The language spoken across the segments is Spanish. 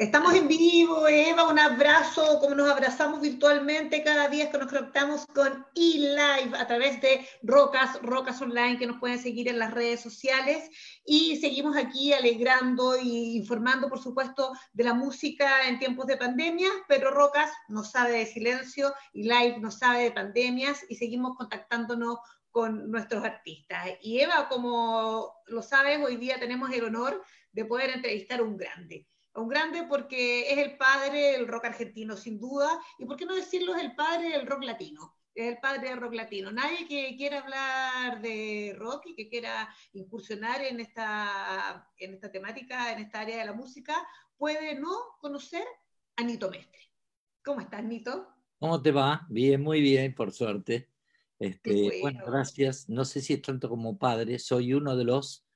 Estamos en vivo, Eva, un abrazo, como nos abrazamos virtualmente cada día que nos conectamos con eLive a través de Rocas, Rocas Online, que nos pueden seguir en las redes sociales. Y seguimos aquí alegrando e informando, por supuesto, de la música en tiempos de pandemia, pero Rocas no sabe de silencio, y Live no sabe de pandemias y seguimos contactándonos con nuestros artistas. Y Eva, como lo sabes, hoy día tenemos el honor de poder entrevistar a un grande grande porque es el padre del rock argentino, sin duda, y por qué no decirlo, es el padre del rock latino es el padre del rock latino. Nadie que quiera hablar de rock y que quiera incursionar en esta, en esta temática, en esta área de la música, puede no conocer a Nito Mestre. ¿Cómo estás, Nito? ¿Cómo te va? Bien, muy bien, por suerte. Este, bueno. gracias. No sé si es tanto como padre, soy uno de los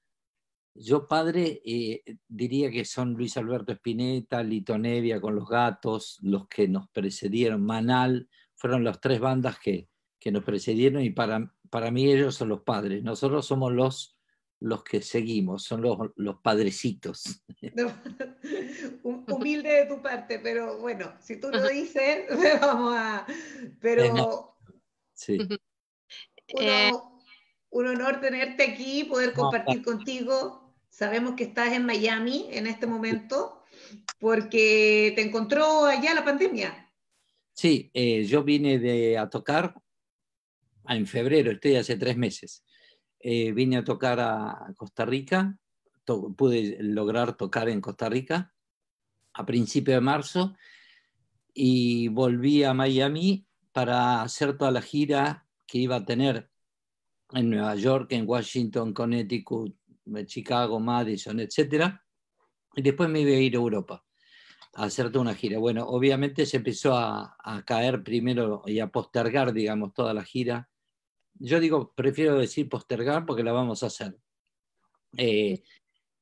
yo, padre, eh, diría que son Luis Alberto Espineta, Lito Nevia con los gatos, los que nos precedieron, Manal, fueron las tres bandas que, nos precedieron y para, para mí ellos son los padres. Nosotros somos los, los que seguimos, son los, padrecitos. humilde de tu parte, pero bueno, si tú lo dices, vamos a... Pero... Sí. Eh, un honor tenerte aquí, poder compartir contigo. Sabemos que estás en Miami en este momento porque te encontró allá la pandemia. Sí, eh, yo vine a tocar en febrero, estoy hace tres meses. Eh, vine a tocar a Costa Rica, pude lograr tocar en Costa Rica a principio de marzo y volví a Miami para hacer toda la gira que iba a tener en Nueva York, en Washington, Connecticut, Chicago, Madison, etcétera... Y después me iba a ir a Europa a hacer toda una gira. Bueno, obviamente se empezó a, caer primero y a postergar, digamos, toda la gira. Yo digo, prefiero decir postergar porque la vamos a hacer. Eh,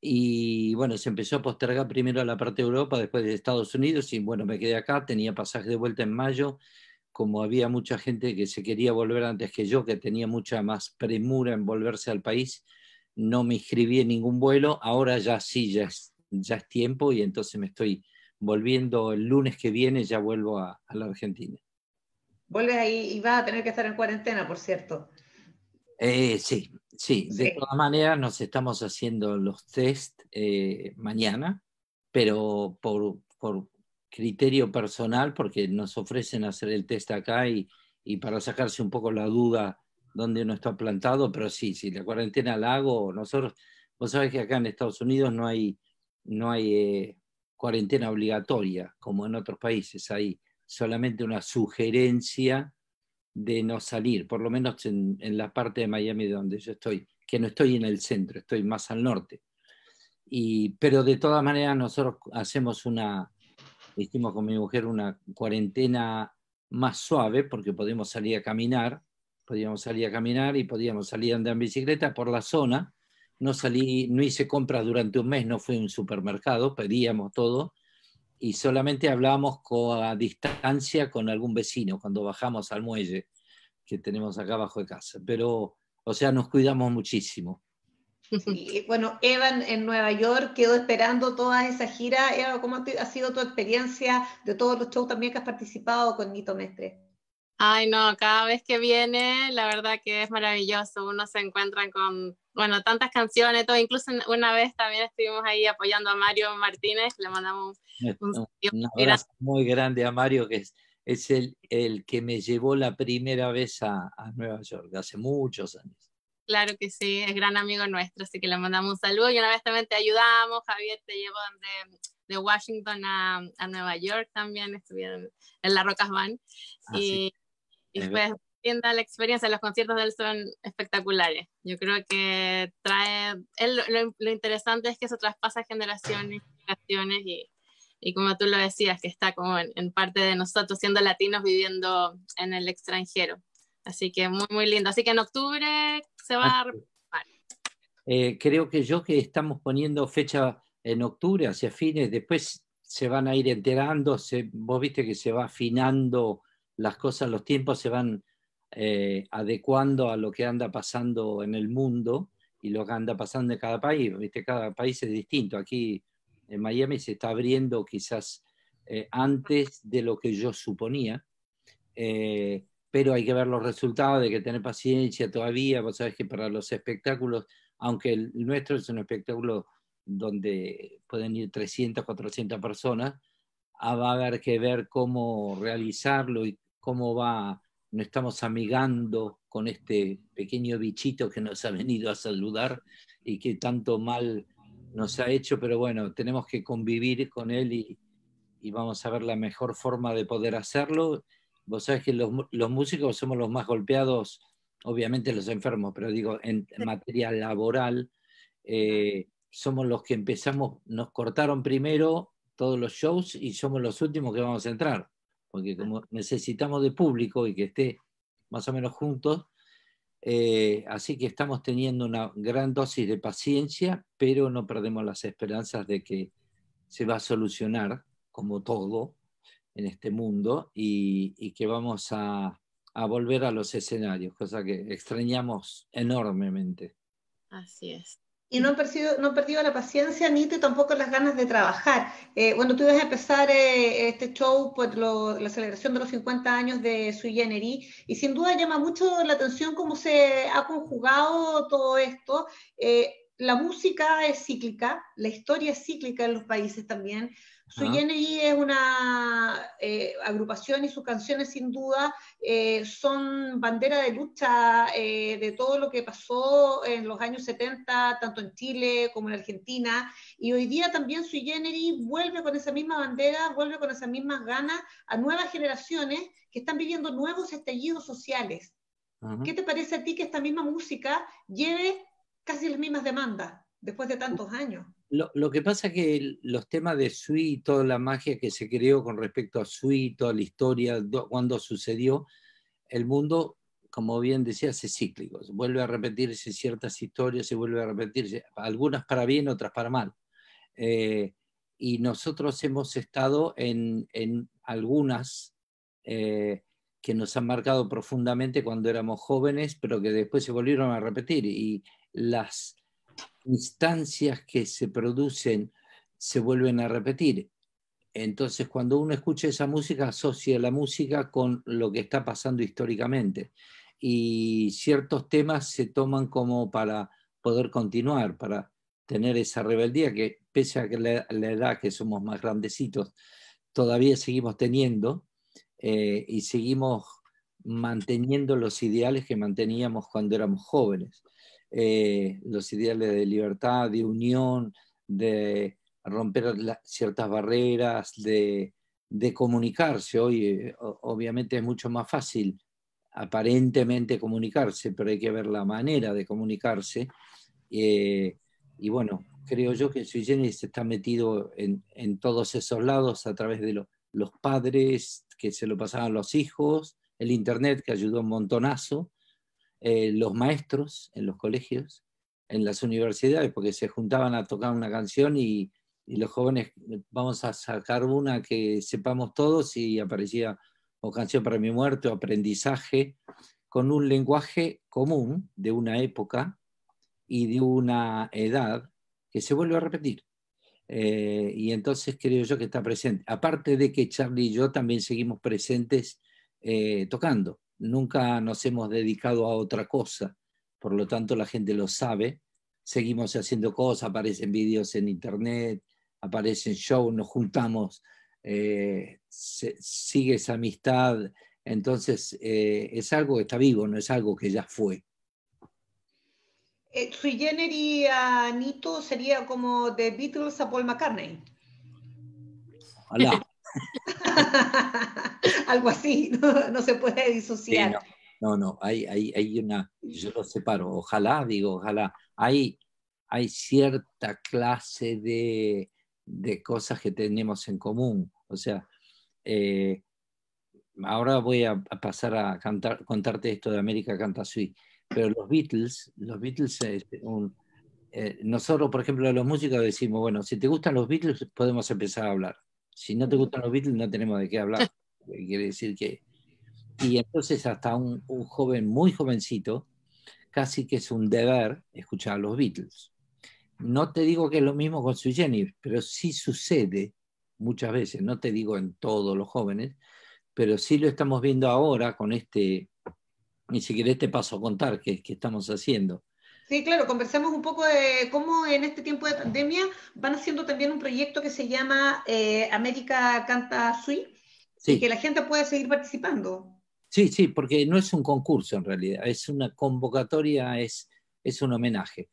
y bueno, se empezó a postergar primero a la parte de Europa, después de Estados Unidos, y bueno, me quedé acá, tenía pasaje de vuelta en mayo, como había mucha gente que se quería volver antes que yo, que tenía mucha más premura en volverse al país, no me inscribí en ningún vuelo, ahora ya sí, ya es, ya es tiempo y entonces me estoy volviendo el lunes que viene, ya vuelvo a, la Argentina. Vuelves ahí y vas a tener que estar en cuarentena, por cierto. Eh, sí, sí, de todas maneras nos estamos haciendo los test eh, mañana, pero por, por, criterio personal, porque nos ofrecen hacer el test acá y, y para sacarse un poco la duda donde uno está plantado, pero sí, si la cuarentena la hago, nosotros, vos sabés que acá en Estados Unidos no hay, no hay eh, cuarentena obligatoria, como en otros países, hay solamente una sugerencia de no salir, por lo menos en, la parte de Miami donde yo estoy, que no estoy en el centro, estoy más al norte. Y, pero de todas maneras nosotros hacemos una, hicimos con mi mujer una cuarentena más suave porque podemos salir a caminar podíamos salir a caminar y podíamos salir a andar en bicicleta por la zona. No salí, no hice compras durante un mes, no fui a un supermercado, pedíamos todo y solamente hablábamos a distancia con algún vecino cuando bajamos al muelle que tenemos acá abajo de casa. Pero, o sea, nos cuidamos muchísimo. bueno, Evan en Nueva York quedó esperando toda esa gira. Eva, ¿cómo ha sido tu experiencia de todos los shows también que has participado con Nito Mestre? Ay, no, cada vez que viene, la verdad que es maravilloso. Uno se encuentra con, bueno, tantas canciones, todo. Incluso una vez también estuvimos ahí apoyando a Mario Martínez. Le mandamos eh, un, saludo. un abrazo muy grande a Mario, que es, el, el, que me llevó la primera vez a, Nueva York, hace muchos años. Claro que sí, es gran amigo nuestro, así que le mandamos un saludo. Y una vez también te ayudamos, Javier te llevó de, Washington a, Nueva York también, estuvieron en la Rocas Van. Ah, y, y pues tienda la experiencia, los conciertos de él son espectaculares. Yo creo que trae, lo, interesante es que eso traspasa generaciones, generaciones y, como tú lo decías, que está como en, parte de nosotros siendo latinos viviendo en el extranjero. Así que muy, muy lindo. Así que en octubre se va ah. a... Eh, creo que yo que estamos poniendo fecha en octubre, hacia fines, después se van a ir enterando, se, vos viste que se va afinando las cosas, los tiempos se van eh, adecuando a lo que anda pasando en el mundo y lo que anda pasando en cada país. ¿viste? Cada país es distinto. Aquí en Miami se está abriendo quizás eh, antes de lo que yo suponía, eh, pero hay que ver los resultados, hay que tener paciencia todavía. Vos sabés que para los espectáculos, aunque el nuestro es un espectáculo donde pueden ir 300, 400 personas, ah, va a haber que ver cómo realizarlo y cómo va, nos estamos amigando con este pequeño bichito que nos ha venido a saludar y que tanto mal nos ha hecho, pero bueno, tenemos que convivir con él y, vamos a ver la mejor forma de poder hacerlo. Vos sabés que los, músicos somos los más golpeados, obviamente los enfermos, pero digo, en materia laboral, eh, somos los que empezamos, nos cortaron primero todos los shows y somos los últimos que vamos a entrar porque como necesitamos de público y que esté más o menos juntos, eh, así que estamos teniendo una gran dosis de paciencia, pero no perdemos las esperanzas de que se va a solucionar, como todo en este mundo, y, que vamos a volver a los escenarios, cosa que extrañamos enormemente. Así es y no han perdido, no perdido la paciencia ni tampoco las ganas de trabajar. Eh, bueno, tú ibas a empezar eh, este show por la celebración de los 50 años de su generi y sin duda llama mucho la atención cómo se ha conjugado todo esto. Eh, la música es cíclica, la historia es cíclica en los países también, su Generis es una eh, agrupación y sus canciones sin duda eh, son bandera de lucha eh, de todo lo que pasó en los años 70, tanto en Chile como en Argentina. Y hoy día también su Generis vuelve con esa misma bandera, vuelve con esas mismas ganas a nuevas generaciones que están viviendo nuevos estallidos sociales. ¿Qué te parece a ti que esta misma música lleve casi las mismas demandas después de tantos años? Lo, que pasa es que los temas de Sui y toda la magia que se creó con respecto a Sui, toda la historia, cuando sucedió, el mundo, como bien decía es cíclico. Vuelve a repetirse ciertas historias, se vuelve a repetirse, algunas para bien, otras para mal. Eh, y nosotros hemos estado en, algunas eh, que nos han marcado profundamente cuando éramos jóvenes, pero que después se volvieron a repetir. Y las instancias que se producen se vuelven a repetir. Entonces, cuando uno escucha esa música, asocia la música con lo que está pasando históricamente. Y ciertos temas se toman como para poder continuar, para tener esa rebeldía que, pese a que la, edad que somos más grandecitos, todavía seguimos teniendo eh, y seguimos manteniendo los ideales que manteníamos cuando éramos jóvenes. Eh, los ideales de libertad, de unión, de romper ciertas barreras, de, de comunicarse. Hoy eh, obviamente es mucho más fácil aparentemente comunicarse, pero hay que ver la manera de comunicarse. Eh, y bueno, creo yo que Sui está metido en, en, todos esos lados a través de los padres que se lo pasaban a los hijos, el Internet que ayudó un montonazo, eh, los maestros en los colegios, en las universidades, porque se juntaban a tocar una canción y, los jóvenes, eh, vamos a sacar una que sepamos todos y aparecía o canción para mi muerte o aprendizaje, con un lenguaje común de una época y de una edad que se vuelve a repetir. Eh, y entonces creo yo que está presente. Aparte de que Charlie y yo también seguimos presentes tocando nunca nos hemos dedicado a otra cosa, por lo tanto la gente lo sabe, seguimos haciendo cosas, aparecen vídeos en internet, aparecen shows, nos juntamos, eh, sigue esa amistad, entonces eh, es algo que está vivo, no es algo que ya fue. Eh, su sería como de Beatles a Paul McCartney. Hola. Algo así, no, se puede disociar. no, no, hay, hay, una, yo lo separo, ojalá, digo, ojalá, hay, hay cierta clase de, cosas que tenemos en común. O sea, eh, ahora voy a, pasar a cantar, contarte esto de América Canta Sui, pero los Beatles, los Beatles eh, nosotros, por ejemplo, los músicos decimos, bueno, si te gustan los Beatles, podemos empezar a hablar. Si no te gustan los Beatles, no tenemos de qué hablar. Quiere decir que. Y entonces, hasta un, joven muy jovencito, casi que es un deber escuchar a los Beatles. No te digo que es lo mismo con su Jenny, pero sí sucede muchas veces, no te digo en todos los jóvenes, pero sí lo estamos viendo ahora con este, ni siquiera este paso a contar que estamos haciendo. Sí, claro, Conversemos un poco de cómo en este tiempo de pandemia van haciendo también un proyecto que se llama eh, América Canta Sui, y que la gente puede seguir participando. Sí, sí, porque no es un concurso en realidad, es una convocatoria, es, es un homenaje.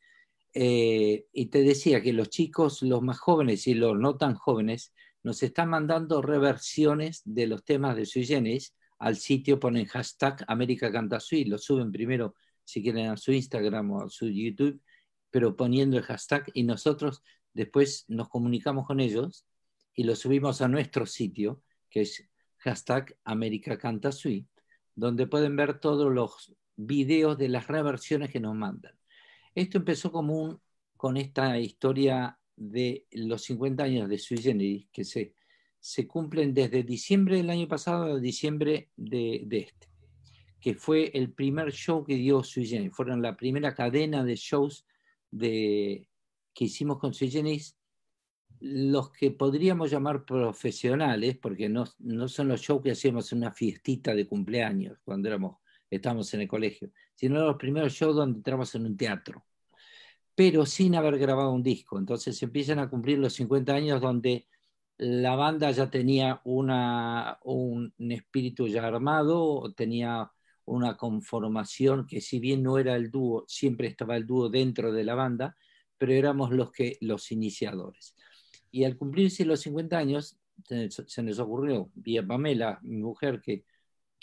Eh, y te decía que los chicos, los más jóvenes y los no tan jóvenes, nos están mandando reversiones de los temas de Sui al sitio, ponen hashtag América Canta Sui, lo suben primero si quieren, a su Instagram o a su YouTube, pero poniendo el hashtag y nosotros después nos comunicamos con ellos y lo subimos a nuestro sitio, que es hashtag América donde pueden ver todos los videos de las reversiones que nos mandan. Esto empezó como con esta historia de los 50 años de Sui Generis, que se, se cumplen desde diciembre del año pasado a diciembre de este que fue el primer show que dio Sui Fueron la primera cadena de shows de, que hicimos con Sui Los que podríamos llamar profesionales, porque no, son los shows que hacíamos en una fiestita de cumpleaños cuando éramos, estábamos en el colegio, sino los primeros shows donde entramos en un teatro, pero sin haber grabado un disco. Entonces empiezan a cumplir los 50 años donde la banda ya tenía una, un espíritu ya armado, tenía una conformación que si bien no era el dúo, siempre estaba el dúo dentro de la banda, pero éramos los, que, los iniciadores. Y al cumplirse los 50 años, se nos ocurrió, vía Pamela, mi mujer, que,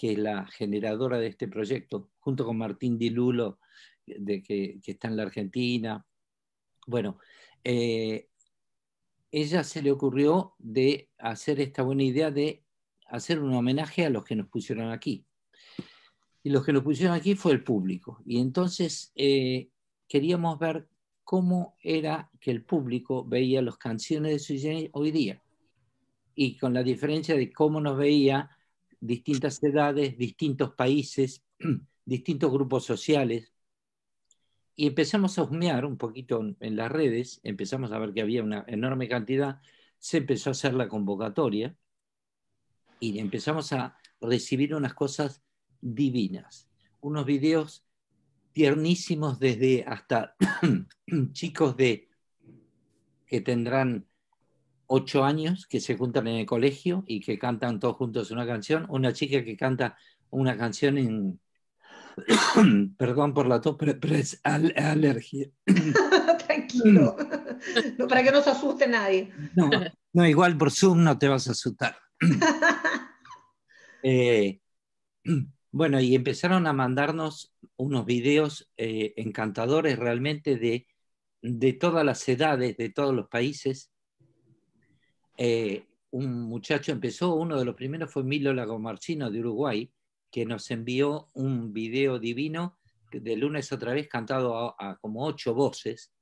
es la generadora de este proyecto, junto con Martín Di Lulo, de que, está en la Argentina. Bueno, eh, ella se le ocurrió de hacer esta buena idea de hacer un homenaje a los que nos pusieron aquí y los que lo pusieron aquí fue el público. Y entonces eh, queríamos ver cómo era que el público veía las canciones de Sui hoy día. Y con la diferencia de cómo nos veía distintas edades, distintos países, distintos grupos sociales. Y empezamos a husmear un poquito en las redes, empezamos a ver que había una enorme cantidad, se empezó a hacer la convocatoria y empezamos a recibir unas cosas divinas, unos videos tiernísimos desde hasta chicos de que tendrán ocho años, que se juntan en el colegio y que cantan todos juntos una canción, una chica que canta una canción en perdón por la tos, pero, es alergia. Tranquilo, para que no se asuste nadie. No, no, igual por Zoom no te vas a asustar. eh, bueno, y empezaron a mandarnos unos videos eh, encantadores realmente de, de, todas las edades, de todos los países. Eh, un muchacho empezó, uno de los primeros fue Milo Lagomarcino de Uruguay, que nos envió un video divino de lunes otra vez cantado a, como ocho voces.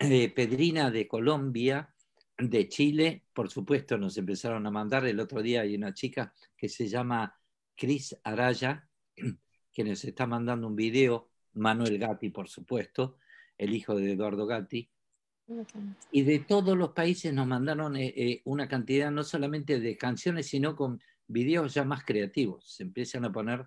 Eh, Pedrina de Colombia, de Chile, por supuesto nos empezaron a mandar, el otro día hay una chica que se llama Cris Araya, que nos está mandando un video, Manuel Gatti, por supuesto, el hijo de Eduardo Gatti. Y de todos los países nos mandaron eh, eh, una cantidad no solamente de canciones, sino con videos ya más creativos. Se empiezan a poner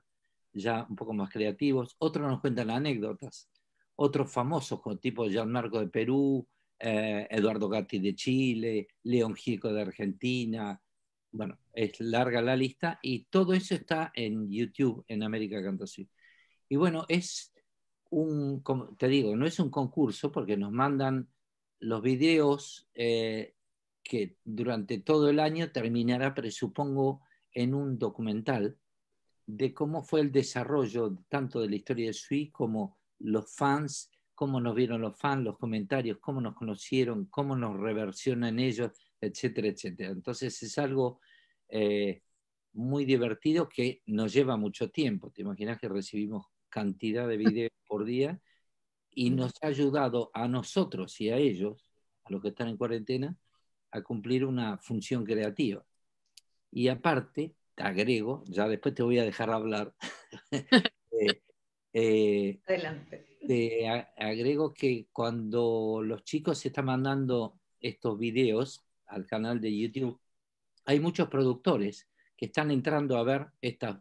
ya un poco más creativos. Otros nos cuentan anécdotas. Otros famosos, como tipo Gianmarco de Perú, eh, Eduardo Gatti de Chile, León Gico de Argentina, bueno, es larga la lista y todo eso está en YouTube, en América Canta Suí. Y bueno, es un, como te digo, no es un concurso porque nos mandan los videos eh, que durante todo el año terminará, presupongo, en un documental de cómo fue el desarrollo tanto de la historia de Sui como los fans, cómo nos vieron los fans, los comentarios, cómo nos conocieron, cómo nos reversionan ellos etcétera, etcétera. Entonces es algo eh, muy divertido que nos lleva mucho tiempo. Te imaginas que recibimos cantidad de videos por día y nos ha ayudado a nosotros y a ellos, a los que están en cuarentena, a cumplir una función creativa. Y aparte, te agrego, ya después te voy a dejar hablar. Eh, eh, Adelante. Te agrego que cuando los chicos se están mandando estos videos, al canal de YouTube, hay muchos productores que están entrando a ver estas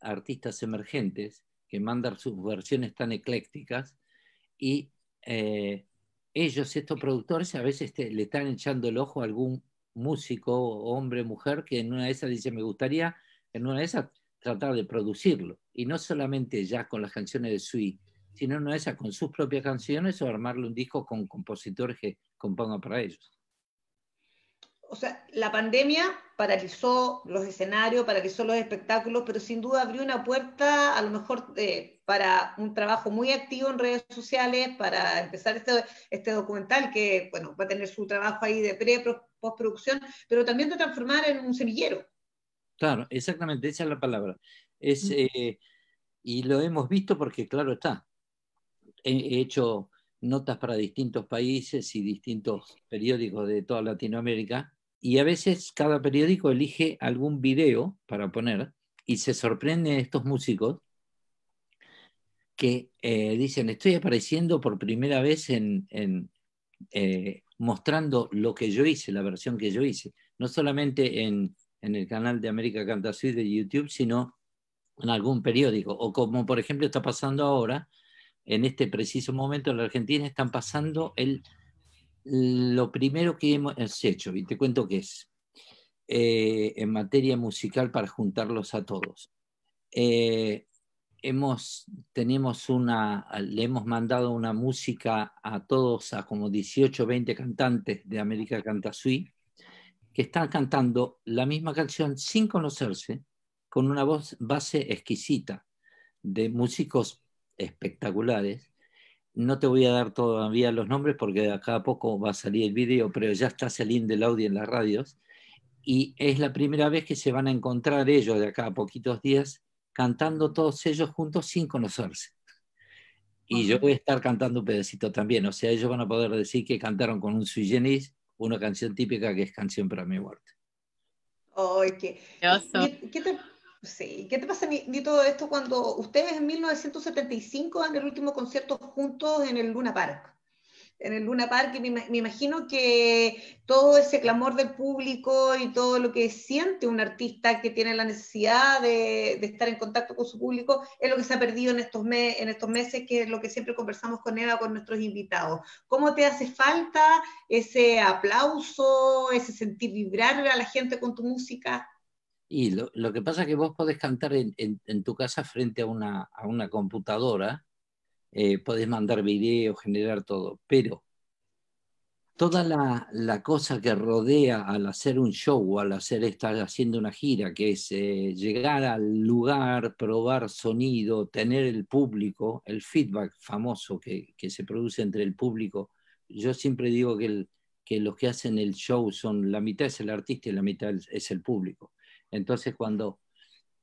artistas emergentes que mandan sus versiones tan eclécticas y eh, ellos, estos productores, a veces le están echando el ojo a algún músico, hombre, mujer, que en una de esas dice, me gustaría en una de tratar de producirlo. Y no solamente ya con las canciones de Sui, sino en una de esas con sus propias canciones o armarle un disco con compositores que compongan para ellos o sea, la pandemia paralizó los escenarios, paralizó los espectáculos, pero sin duda abrió una puerta a lo mejor eh, para un trabajo muy activo en redes sociales, para empezar este, este documental que, bueno, va a tener su trabajo ahí de pre, postproducción, pero también de transformar en un semillero. Claro, exactamente, esa es la palabra. Mm. Eh, y lo hemos visto porque, claro, está. He hecho notas para distintos países y distintos periódicos de toda Latinoamérica y a veces cada periódico elige algún video para poner y se sorprende estos músicos que eh, dicen, estoy apareciendo por primera vez en, eh, mostrando lo que yo hice, la versión que yo hice, no solamente en, el canal de América Canta de YouTube, sino en algún periódico, o como por ejemplo está pasando ahora, en este preciso momento en la Argentina están pasando el lo primero que hemos eh, hecho, y te cuento qué es, eh, en materia musical para juntarlos a todos. Eh, hemos, tenemos una, le hemos mandado una música a todos, a como 18 20 cantantes de América Sui, que están cantando la misma canción sin conocerse, con una voz, base exquisita de músicos espectaculares, no te voy a dar todavía los nombres porque de acá a poco va a salir el vídeo, pero ya está saliendo el audio en las radios. Y es la primera vez que se van a encontrar ellos de acá a poquitos días cantando todos ellos juntos sin conocerse. Y yo voy a estar cantando un pedacito también. O sea, ellos van a poder decir que cantaron con un sui una canción típica que es Canción para mi muerte. Sí, ¿qué te pasa, de todo esto cuando ustedes en 1975 dan el último concierto juntos en el Luna Park? En el Luna Park, y me, imagino que todo ese clamor del público y todo lo que siente un artista que tiene la necesidad de, estar en contacto con su público es lo que se ha perdido en estos, meses, en estos meses, que es lo que siempre conversamos con Eva, con nuestros invitados. ¿Cómo te hace falta ese aplauso, ese sentir vibrar a la gente con tu música? Y lo, que pasa es que vos podés cantar en, tu casa frente a una, a una computadora, eh, podés mandar videos, generar todo, pero toda la, la, cosa que rodea al hacer un show, o al hacer estar haciendo una gira, que es eh, llegar al lugar, probar sonido, tener el público, el feedback famoso que, que se produce entre el público. Yo siempre digo que, el, que los que hacen el show son la mitad es el artista y la mitad es el público entonces, cuando,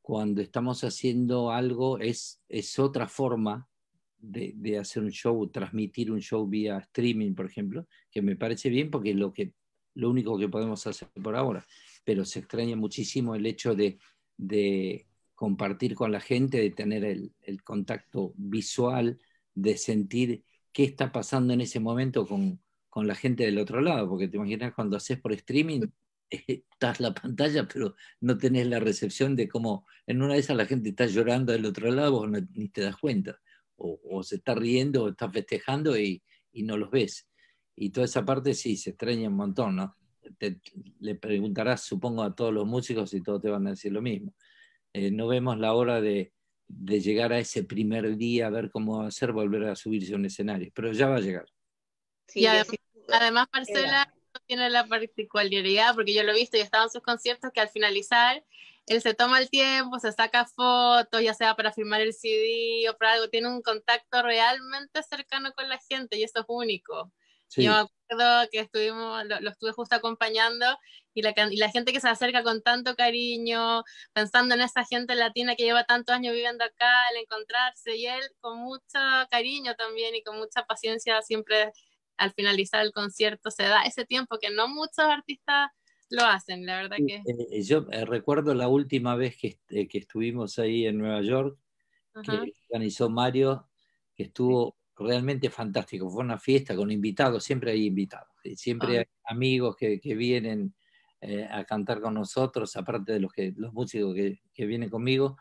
cuando estamos haciendo algo, es, otra forma de, hacer un show, transmitir un show vía streaming, por ejemplo, que me parece bien porque es lo, que, lo único que podemos hacer por ahora. Pero se extraña muchísimo el hecho de, compartir con la gente, de tener el, contacto visual, de sentir qué está pasando en ese momento con, con la gente del otro lado, porque te imaginas cuando haces por streaming, eh, estás la pantalla, pero no tenés la recepción de cómo en una de esas la gente está llorando del otro lado, vos ni te das cuenta, o, se está riendo, o está festejando y, no los ves. Y toda esa parte sí, se extraña un montón, ¿no? le preguntarás, supongo, a todos los músicos y todos te van a decir lo mismo. Eh, no vemos la hora de, llegar a ese primer día, a ver cómo hacer volver a subirse a un escenario, pero ya va a llegar. además, además Marcela, tiene la particularidad, porque yo lo he visto y he estado en sus conciertos, que al finalizar él se toma el tiempo, se saca fotos, ya sea para firmar el CD o para algo, tiene un contacto realmente cercano con la gente y eso es único. Yo me acuerdo que estuvimos, lo, estuve justo acompañando y la, y la, gente que se acerca con tanto cariño, pensando en esa gente latina que lleva tantos años viviendo acá, al encontrarse y él con mucho cariño también y con mucha paciencia siempre al finalizar el concierto se da ese tiempo que no muchos artistas lo hacen, la verdad que... Eh, eh, yo eh, recuerdo la última vez que, estuvimos ahí en Nueva York, que organizó Mario, que estuvo realmente fantástico, fue una fiesta con invitados, siempre hay invitados, siempre hay amigos que, vienen a cantar con nosotros, aparte de los, que, los músicos que, vienen conmigo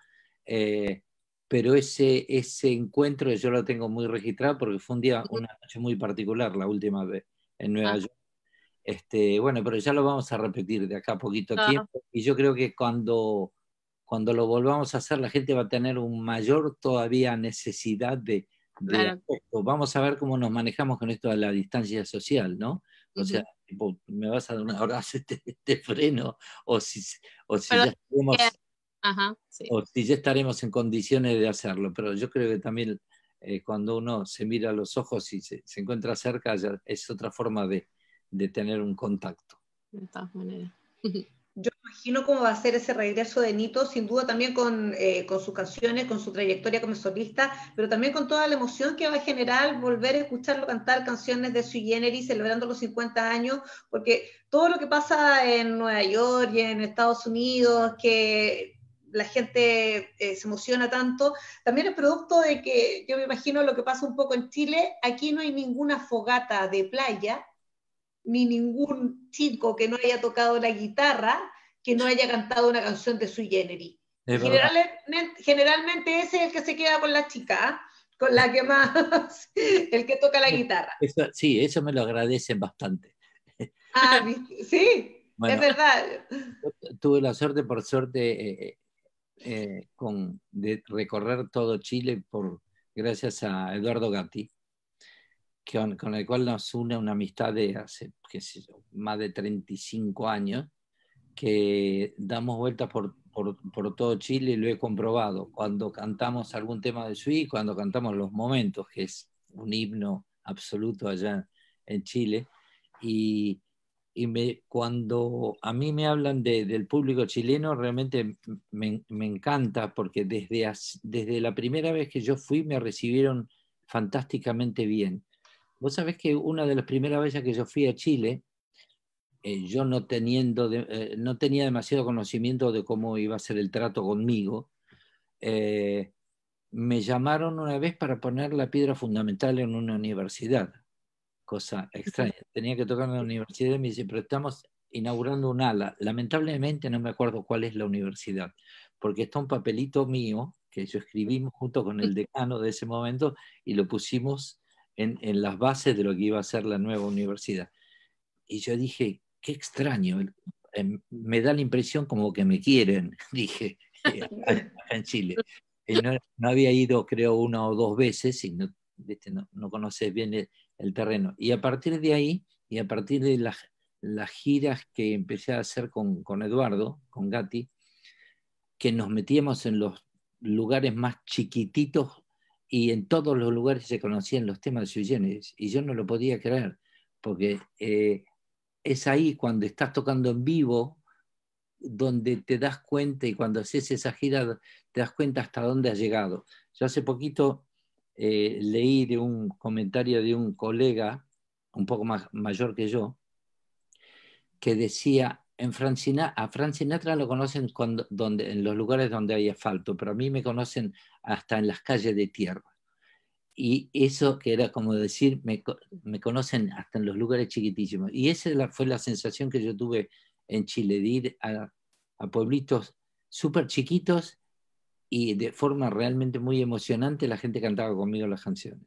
pero ese, ese encuentro yo lo tengo muy registrado porque fue un día, una noche muy particular, la última vez en Nueva ah. York. Este, bueno, pero ya lo vamos a repetir de acá poquito ah. tiempo y yo creo que cuando, cuando lo volvamos a hacer la gente va a tener un mayor todavía necesidad de, de Vamos a ver cómo nos manejamos con esto de la distancia social, ¿no? O sea, me vas a dar un abrazo, este freno, o si, o ya tenemos o si ya estaremos en condiciones de hacerlo, pero yo creo que también eh, cuando uno se mira a los ojos y se, encuentra cerca, es otra forma de, tener un contacto. De todas maneras. Yo imagino cómo va a ser ese regreso de Nito, sin duda también con, eh, con, sus canciones, con su trayectoria como solista, pero también con toda la emoción que va a generar volver a escucharlo cantar canciones de su generis celebrando los 50 años, porque todo lo que pasa en Nueva York y en Estados Unidos, que la gente eh, se emociona tanto. También es producto de que yo me imagino lo que pasa un poco en Chile, aquí no hay ninguna fogata de playa, ni ningún chico que no haya tocado la guitarra, que no haya cantado una canción de su generi. Generalmente, generalmente, ese es el que se queda con la chica, ¿ah? con la que más, el que toca la guitarra. sí, eso me lo agradecen bastante. Ah, sí, es verdad. Tuve la suerte, por suerte, eh, eh, eh, con, de recorrer todo Chile por, gracias a Eduardo Gatti, con, con, el cual nos une una amistad de hace más de 35 años, que damos vueltas por, por, por, todo Chile y lo he comprobado. Cuando cantamos algún tema de Sui, cuando cantamos Los Momentos, que es un himno absoluto allá en Chile, y y cuando a mí me hablan del público chileno, realmente me, encanta porque desde, desde la primera vez que yo fui me recibieron fantásticamente bien. Vos sabés que una de las primeras veces que yo fui a Chile, eh, yo no, teniendo eh, no tenía demasiado conocimiento de cómo iba a ser el trato conmigo, eh, me llamaron una vez para poner la piedra fundamental en una universidad, cosa extraña tenía que tocar en la universidad y me dice, pero estamos inaugurando un ala. Lamentablemente no me acuerdo cuál es la universidad, porque está un papelito mío que yo escribimos junto con el decano de ese momento y lo pusimos en, en las bases de lo que iba a ser la nueva universidad. Y yo dije, qué extraño, em, me da la impresión como que me quieren, dije, eh, en Chile. Eh, no, no, había ido creo una o dos veces y no, no, no conoces bien eh, el terreno. Y a partir de ahí, y a partir de las, las giras que empecé a hacer con, Eduardo, con Gatti, que nos metíamos en los lugares más chiquititos y en todos los lugares se conocían los temas de Suyenes, y yo no lo podía creer, porque eh, es ahí cuando estás tocando en vivo donde te das cuenta y cuando haces esa gira te das cuenta hasta dónde has llegado. Yo hace poquito eh, leí de un comentario de un colega, un poco más mayor que yo, que decía, en Francina, a Francinatra lo conocen donde, en los lugares donde hay asfalto, pero a mí me conocen hasta en las calles de tierra. Y eso que era como decir, me, me conocen hasta en los lugares chiquitísimos. Y esa fue la sensación que yo tuve en Chile, de ir a, a pueblitos súper chiquitos y de forma realmente muy emocionante la gente cantaba conmigo las canciones.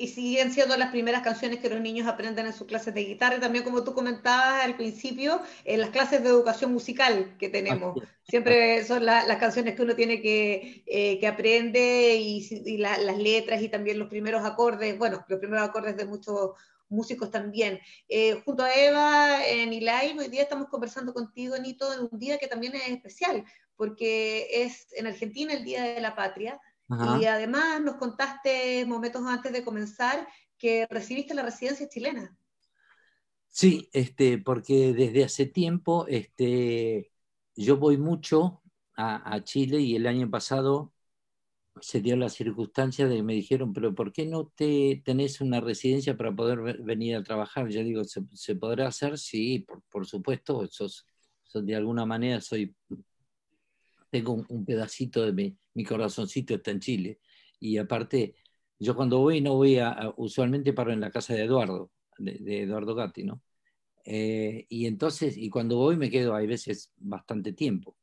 Y siguen siendo las primeras canciones que los niños aprenden en sus clases de guitarra. también, como tú comentabas al principio, en las clases de educación musical que tenemos. Siempre son las canciones que uno tiene que, eh, que aprende y, las letras y también los primeros acordes. Bueno, los primeros acordes de muchos músicos también. Eh, junto a Eva en ILAI, hoy día estamos conversando contigo, Nito, en un día que también es especial, porque es en Argentina el Día de la Patria. Y además nos contaste momentos antes de comenzar que recibiste la residencia chilena. Sí, este, porque desde hace tiempo este, yo voy mucho a, Chile y el año pasado se dio la circunstancia de que me dijeron, pero ¿por qué no te tenés una residencia para poder venir a trabajar? Yo digo, ¿se, podrá hacer? Sí, por, supuesto, de alguna manera soy tengo un, pedacito de mi, corazoncito está en Chile. Y aparte, yo cuando voy, no voy a, usualmente paro en la casa de Eduardo, de, Eduardo Gatti, ¿no? Eh, y entonces, y cuando voy me quedo, hay veces, bastante tiempo.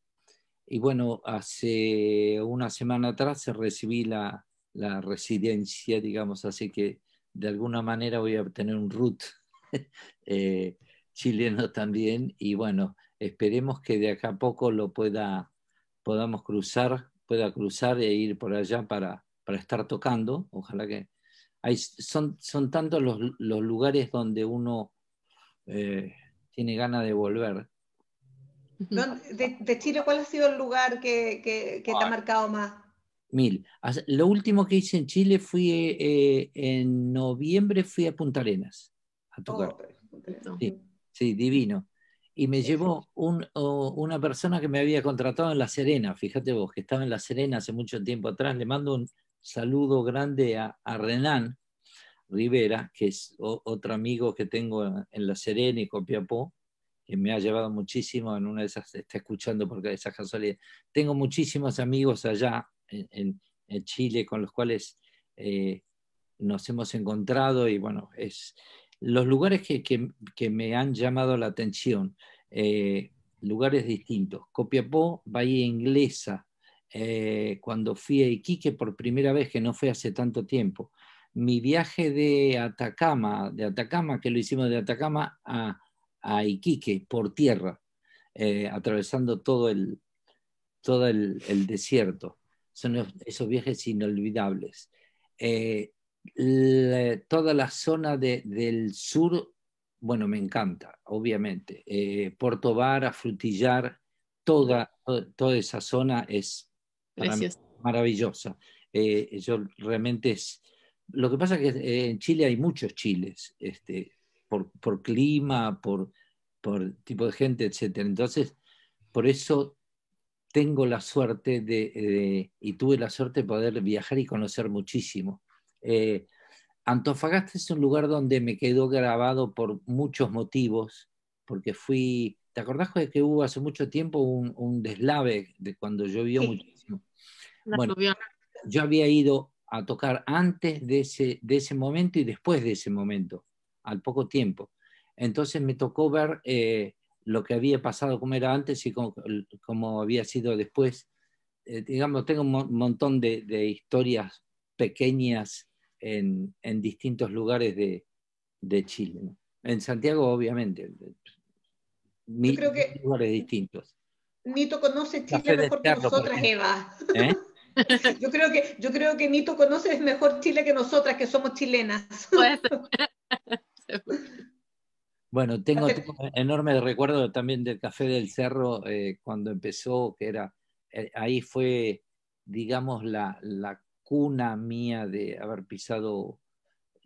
Y bueno, hace una semana atrás recibí la, la residencia, digamos, así que de alguna manera voy a tener un root eh, chileno también y bueno, esperemos que de acá a poco lo pueda podamos cruzar, pueda cruzar e ir por allá para, para estar tocando. Ojalá que... Hay, son, son tantos los, lugares donde uno eh, tiene ganas de volver. De, Chile, ¿cuál ha sido el lugar que, te ha marcado más? Mil. Lo último que hice en Chile fui eh, en noviembre, fui a Punta Arenas a tocar. Oh, sí, divino y me llevó un, una persona que me había contratado en La Serena, fíjate vos, que estaba en La Serena hace mucho tiempo atrás. Le mando un saludo grande a, Renán Renan Rivera, que es otro amigo que tengo en, La Serena y Copiapó, que me ha llevado muchísimo en una de esas, está escuchando porque esa esas Tengo muchísimos amigos allá en, en, en Chile con los cuales eh, nos hemos encontrado y bueno, es, los lugares que, me han llamado la atención, eh, lugares distintos. Copiapó, Bahía Inglesa, eh, cuando fui a Iquique por primera vez, que no fue hace tanto tiempo. Mi viaje de Atacama, de Atacama, que lo hicimos de Atacama a, Iquique por tierra, eh, atravesando todo el, todo el, desierto. Son esos viajes inolvidables toda la zona del sur, bueno, me encanta, obviamente. Eh, Porto Vara, Frutillar, toda, toda esa zona es maravillosa. Eh, yo realmente es... Lo que pasa es que en Chile hay muchos chiles, este, por, por clima, por, por tipo de gente, etc. Entonces, por eso tengo la suerte de, y tuve la suerte de poder viajar y conocer muchísimo. Eh, Antofagasta es un lugar donde me quedó grabado por muchos motivos, porque fui, ¿te acordás de que hubo hace mucho tiempo un, un deslave de cuando llovió muchísimo? bueno, yo había ido a tocar antes de ese, de ese momento y después de ese momento, al poco tiempo. Entonces me tocó ver eh, lo que había pasado, cómo era antes y cómo, había sido después. Eh, digamos, tengo un montón de, de historias pequeñas en, distintos lugares de, de Chile. En Santiago, obviamente, eh, mil, creo lugares distintos. Nito conoce Chile mejor que nosotras, Eva. ¿Eh? Yo creo que yo creo que Nito conoce mejor Chile que nosotras, que somos chilenas. Bueno, tengo, un enormes recuerdos también del Café del Cerro eh, cuando empezó, que era, ahí fue, digamos, la, la, cuna mía de haber pisado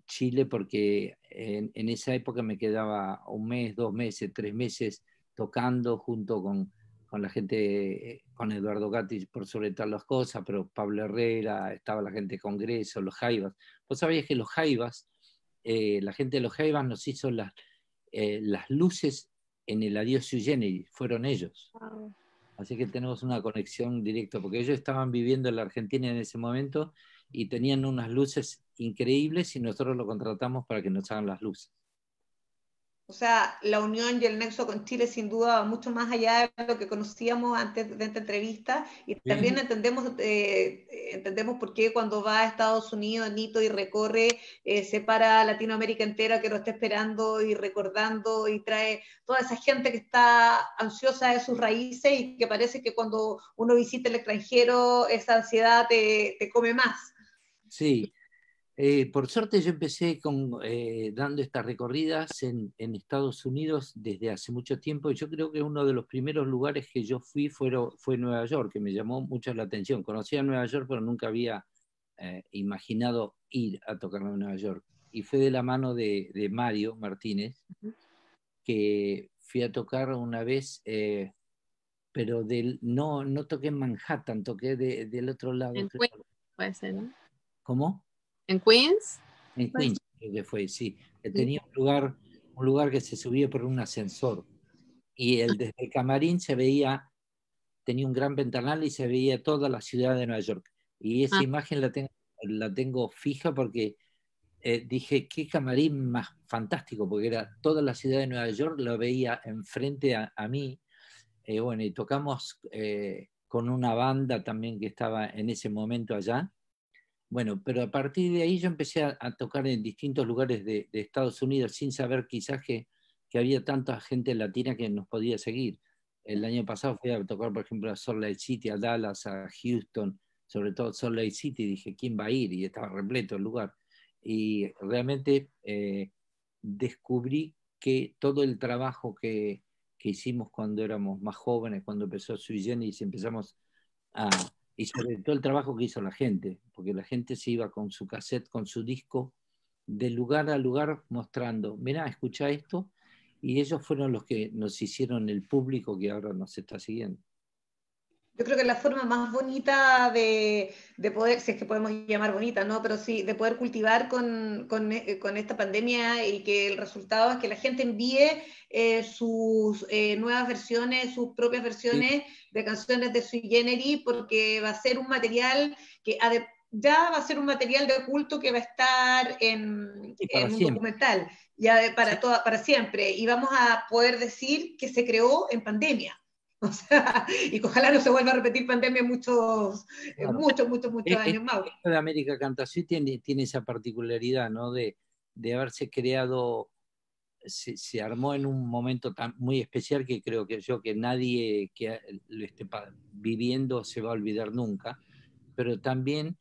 Chile porque en, esa época me quedaba un mes, dos meses, tres meses tocando junto con, la gente, eh, con Eduardo Gatti por sobre todas las cosas, pero Pablo Herrera, estaba la gente de Congreso, los Jaivas. Vos sabías que los Jaivas, eh, la gente de los Jaivas nos hizo las, eh, las luces en el Adiós Eugenio fueron ellos. Así que tenemos una conexión directa, porque ellos estaban viviendo en la Argentina en ese momento y tenían unas luces increíbles y nosotros lo contratamos para que nos hagan las luces. O sea, la unión y el nexo con Chile sin duda va mucho más allá de lo que conocíamos antes de esta entrevista y también entendemos, eh, entendemos por qué cuando va a Estados Unidos Nito y recorre, eh, separa Latinoamérica entera que lo está esperando y recordando y trae toda esa gente que está ansiosa de sus raíces y que parece que cuando uno visita el extranjero esa ansiedad te, te come más. Sí, eh, por suerte yo empecé eh, dando estas recorridas en, Estados Unidos desde hace mucho tiempo y yo creo que uno de los primeros lugares que yo fui fue, Nueva York, que me llamó mucho la atención. Conocía Nueva York, pero nunca había eh, imaginado ir a tocar en Nueva York. Y fue de la mano de, Mario Martínez, que fui a tocar una vez, pero del, no, no toqué en Manhattan, toqué del otro lado. En puede ¿Cómo? ¿En Queens? En pues Queens, que fue, sí. tenía un lugar, un lugar que se subía por un ascensor. Y el, ah. desde el camarín se veía, tenía un gran ventanal y se veía toda la ciudad de Nueva York. Y esa ah. imagen la tengo, la tengo fija porque eh, dije, qué camarín más fantástico, porque era toda la ciudad de Nueva York, la veía enfrente a, mí. y eh, bueno, y tocamos eh, con una banda también que estaba en ese momento allá. Bueno, pero a partir de ahí yo empecé a, tocar en distintos lugares de, Estados Unidos sin saber quizás que, había tanta gente latina que nos podía seguir. El año pasado fui a tocar, por ejemplo, a Salt Lake City, a Dallas, a Houston, sobre todo Salt Lake City. Dije, ¿quién va a ir? Y estaba repleto el lugar. Y realmente eh, descubrí que todo el trabajo que, hicimos cuando éramos más jóvenes, cuando empezó Sui Generis, empezamos a y sobre todo el trabajo que hizo la gente, porque la gente se iba con su cassette, con su disco, de lugar a lugar mostrando, mirá, escucha esto, y ellos fueron los que nos hicieron el público que ahora nos está siguiendo. Yo creo que la forma más bonita de, poder, si es que podemos llamar bonita, ¿no? Pero sí, de poder cultivar con, eh, esta pandemia y que el resultado es que la gente envíe eh, sus eh, nuevas versiones, sus propias versiones de canciones de su generi, porque va a ser un material que ya va a ser un material de oculto que va a estar en, un documental, ya para, para siempre, y vamos a poder decir que se creó en pandemia. y ojalá no se vuelva a repetir pandemia muchos, eh, muchos, muchos, eh, eh, años más. América Canta tiene, tiene esa particularidad, ¿no? De, de haberse creado, se, se, armó en un momento tan, muy especial que creo que yo que nadie que lo esté viviendo se va a olvidar nunca, pero también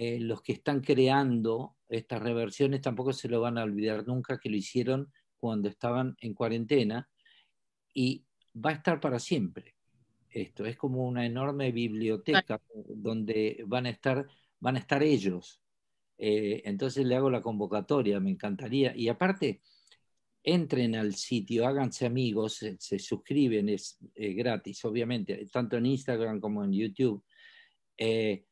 los que están creando estas reversiones tampoco se lo van a olvidar nunca que lo hicieron cuando estaban en cuarentena y va a estar para siempre. Esto es como una enorme biblioteca donde van a estar, van a estar ellos. Eh, entonces le hago la convocatoria, me encantaría. Y aparte, entren al sitio, háganse amigos, se, suscriben, es gratis, obviamente, tanto en Instagram como en YouTube. Eh,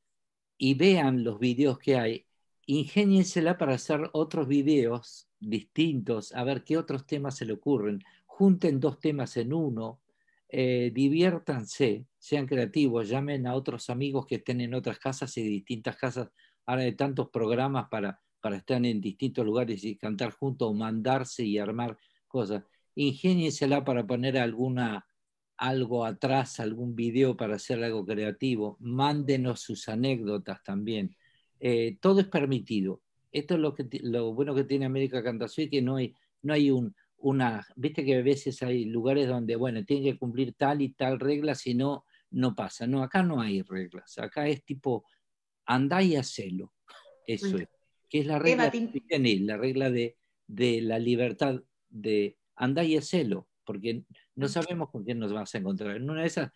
y vean los videos que hay. Ingéniensela para hacer otros videos distintos, a ver qué otros temas se le ocurren junten dos temas en uno, eh, diviértanse, sean creativos, llamen a otros amigos que estén en otras casas y distintas casas. Ahora hay tantos programas para, para estar en distintos lugares y cantar juntos, o mandarse y armar cosas. Ingéniensela para poner alguna, algo atrás, algún video para hacer algo creativo. Mándenos sus anécdotas también. Eh, todo es permitido. Esto es lo, que, lo bueno que tiene América y que no hay, no hay un, una, viste que a veces hay lugares donde, bueno, tiene que cumplir tal y tal regla, si no, no pasa. No, acá no hay reglas, acá es tipo, andá y hacelo. Eso es, que es la regla, de, la regla de, la libertad de andá y hacelo, porque no sabemos con quién nos vas a encontrar. En una de esas,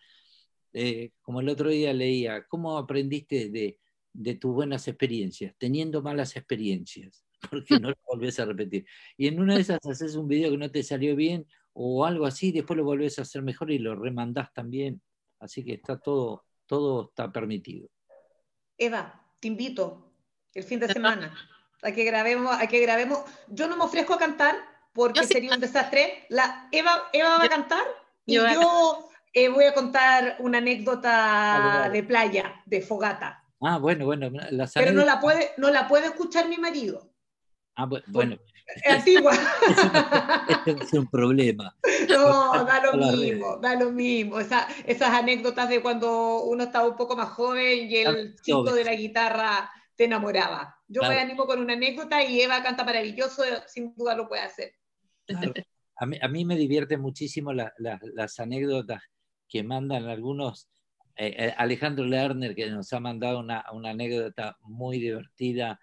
eh, como el otro día leía, ¿cómo aprendiste de, de tus buenas experiencias? Teniendo malas experiencias. porque no lo volvés a repetir. Y en una de esas haces un video que no te salió bien o algo así, después lo volvés a hacer mejor y lo remandás también. Así que está todo, todo está permitido. Eva, te invito el fin de semana a que grabemos, a que grabemos. Yo no me ofrezco a cantar porque sería un desastre. La Eva, Eva va a cantar y yo, voy a eh, contar una anécdota de playa, de fogata. Ah, bueno, bueno, la Pero no la puede, no la puede escuchar mi marido. Ah, bueno. Este este es un problema. No, da lo mismo, da lo mismo. esas anécdotas de cuando uno estaba un poco más joven y el chico de la guitarra te enamoraba. Yo me animo con una anécdota y Eva canta maravilloso, sin duda lo puede hacer. A, mí, a mí, me divierte muchísimo las anécdotas que mandan algunos. Eh, eh, Alejandro Lerner, que nos ha mandado una, una anécdota muy divertida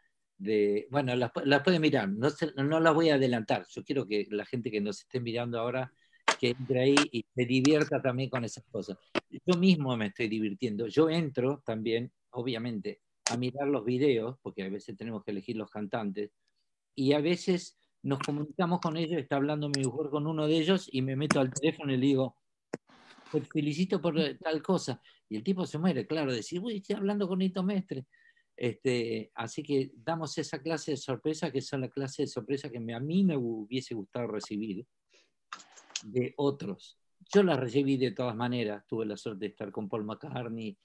bueno, las, las pueden mirar, no, no las voy a adelantar, yo quiero que la gente que nos esté mirando ahora que entre ahí y se divierta también con esas cosas. Yo mismo me estoy divirtiendo, yo entro también, obviamente, a mirar los videos, porque a veces tenemos que elegir los cantantes, y a veces nos comunicamos con ellos, está hablando mi mujer con uno de ellos, y me meto al teléfono y le digo, te felicito por eh, tal cosa. Y el tipo se muere, claro, decir, uy, estoy hablando con Nito Mestre. Este, así que damos esa clase de sorpresa, que son la clase de sorpresa que a mí me hubiese gustado recibir de otros. Yo las recibí de todas maneras, tuve la suerte de estar con Paul McCartney,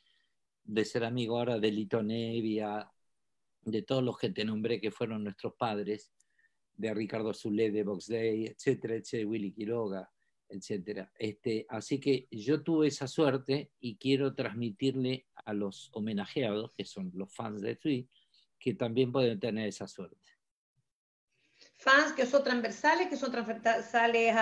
de ser amigo ahora de Lito Nevia, de todos los que te nombré que fueron nuestros padres, de Ricardo Zulé, de Day, etcétera, etcétera, de Willy Quiroga, etc. Este, así que yo tuve esa suerte y quiero transmitirle a los homenajeados, que son los fans de Tui, que también pueden tener esa suerte fans que son transversales, que son transversales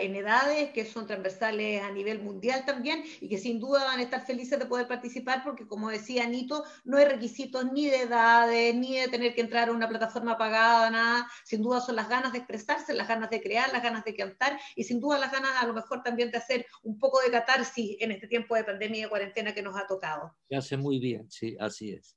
en edades, que son transversales a nivel mundial también y que sin duda van a estar felices de poder participar porque como decía Nito, no hay requisitos ni de edades, ni de tener que entrar a una plataforma pagada, nada. Sin duda son las ganas de expresarse, las ganas de crear, las ganas de cantar y sin duda las ganas a lo mejor también de hacer un poco de catarsis en este tiempo de pandemia y de cuarentena que nos ha tocado. Se hace muy bien, sí, así es.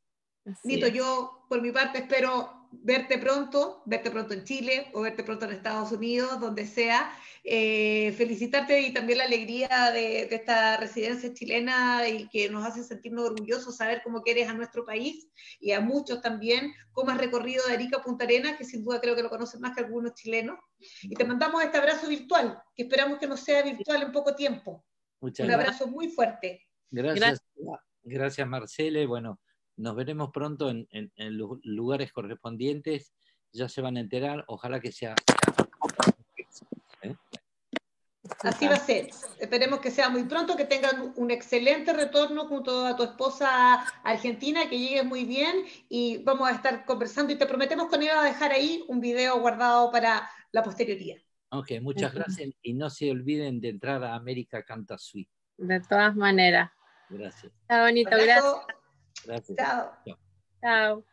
Nito, yo por mi parte espero verte pronto, verte pronto en Chile o verte pronto en Estados Unidos, donde sea. Eh, felicitarte y también la alegría de, esta residencia chilena y que nos hace sentirnos orgullosos saber cómo eres a nuestro país y a muchos también, cómo has recorrido de Arica a Punta Arenas, que sin duda creo que lo conocen más que algunos chilenos. Y te mandamos este abrazo virtual, que esperamos que no sea virtual en poco tiempo. Un abrazo muy fuerte. Gracias. Gracias, Marcela. Bueno, nos veremos pronto en, los lugares correspondientes. Ya se van a enterar. Ojalá que sea. ¿eh? Así va a ser. Esperemos que sea muy pronto, que tengan un excelente retorno junto a tu esposa argentina, que llegues muy bien y vamos a estar conversando y te prometemos que iba a dejar ahí un video guardado para la posterioridad. Ok, muchas gracias y no se olviden de entrar a América Canta Suite. De todas maneras. Gracias. Está bonito, gracias. That's it.